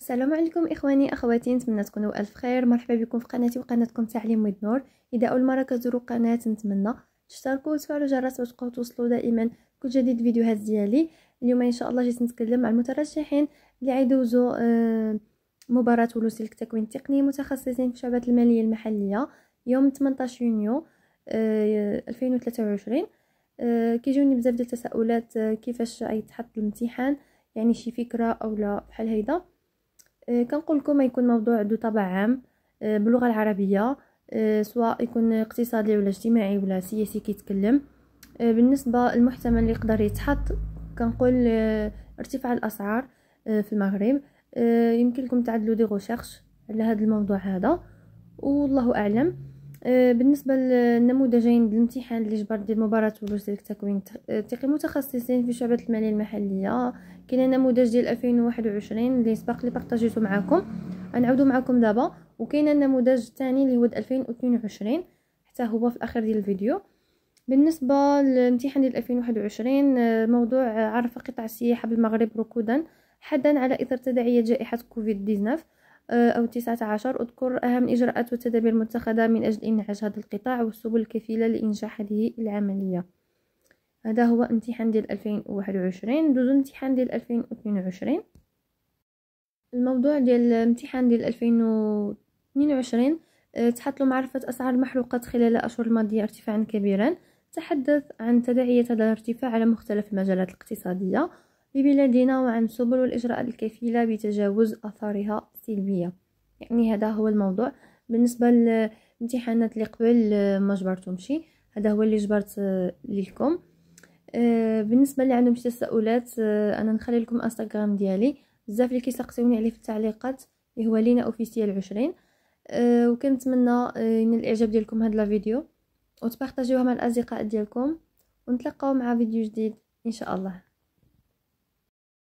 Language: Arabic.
السلام عليكم اخواني اخواتي نتمنى تكونوا الف خير مرحبا بكم في قناتي وقناتكم تعليم ود نور اذا اول مره كتزوروا القناه نتمنى تشتركوا وتفعلوا الجرس باش تبقاو توصلوا دائما كل جديد فيديوهات ديالي اليوم ان شاء الله جيت نتكلم مع المترشحين اللي غيدوزوا آه، مباراه سلك التكوين التقني متخصصين في شعبات الماليه المحليه يوم 18 يونيو 2023 آه، آه، كيجوني بزاف ديال التساؤلات كيفاش غيتحط الامتحان يعني شي فكره اولا بحال هيدا آه، كنقول لكم يكون موضوع ذو طابع عام آه، باللغه العربيه آه، سواء يكون اقتصادي ولا اجتماعي ولا سياسي كيتكلم بالنسبه للمحتمل اللي يقدر يتحط كنقول ارتفاع الاسعار في المغرب يمكن لكم تعدلوا دي غوشيرش على هذا الموضوع هذا والله اعلم آه، بالنسبه للنموذجين الامتحان اللي جبر ديال مباراه بلوج ديال التكوين تقي آه، متخصصين في شعبه الماليه المحليه كاين النموذج ديال 2021 اللي سبق لي بارطاجيته معكم غنعاودو معكم دابا وكاين النموذج الثاني اللي هو 2022 حتى هو في الاخر ديال الفيديو بالنسبه للامتحان ديال 2021 آه، موضوع عرف قطاع السياحه بالمغرب ركودا حدا على اثر تداعيات جائحه كوفيد 19 آه، أو 19 أذكر أهم إجراءات والتدابير المتخذة من أجل إنعاش هذا القطاع والسبل الكفيلة لإنجاح هذه العملية هذا هو امتحان ديال 2021 دوزو امتحان ديال 2022 الموضوع ديال الامتحان ديال 2022 تحط له معرفة أسعار المحروقات خلال الأشهر الماضية ارتفاعا كبيرا تحدث عن تداعيات هذا الارتفاع على مختلف المجالات الاقتصادية ببلادنا وعن سبل والإجراءات الكفيلة بتجاوز أثارها السلبية يعني هذا هو الموضوع بالنسبة للامتحانات اللي قبل آه، ما جبرتمشي هذا هو اللي جبرت آه، لكم آه، بالنسبة اللي عندهم شي تساؤلات أنا نخلي لكم انستغرام ديالي بزاف اللي كيسقسوني عليه في التعليقات اللي هو لينا اوفيسيال عشرين وكنتمنى ينال الاعجاب ديالكم هاد الفيديو فيديو وتبارطاجيوها مع الاصدقاء ديالكم ونتلاقاو مع فيديو جديد ان شاء الله